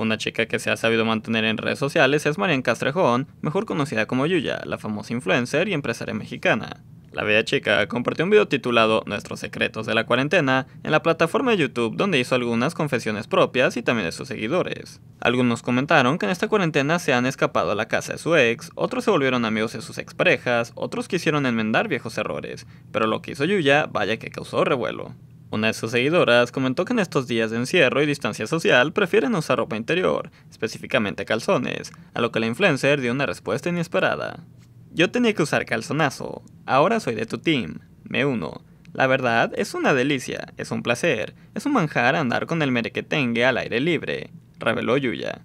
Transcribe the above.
Una chica que se ha sabido mantener en redes sociales es Marian Castrejón, mejor conocida como Yuya, la famosa influencer y empresaria mexicana. La bella chica compartió un video titulado Nuestros secretos de la cuarentena en la plataforma de YouTube donde hizo algunas confesiones propias y también de sus seguidores. Algunos comentaron que en esta cuarentena se han escapado a la casa de su ex, otros se volvieron amigos de sus exparejas, otros quisieron enmendar viejos errores, pero lo que hizo Yuya vaya que causó revuelo. Una de sus seguidoras comentó que en estos días de encierro y distancia social prefieren usar ropa interior, específicamente calzones, a lo que la influencer dio una respuesta inesperada. Yo tenía que usar calzonazo, ahora soy de tu team, me uno. La verdad, es una delicia, es un placer, es un manjar andar con el merequetengue al aire libre, reveló Yuya.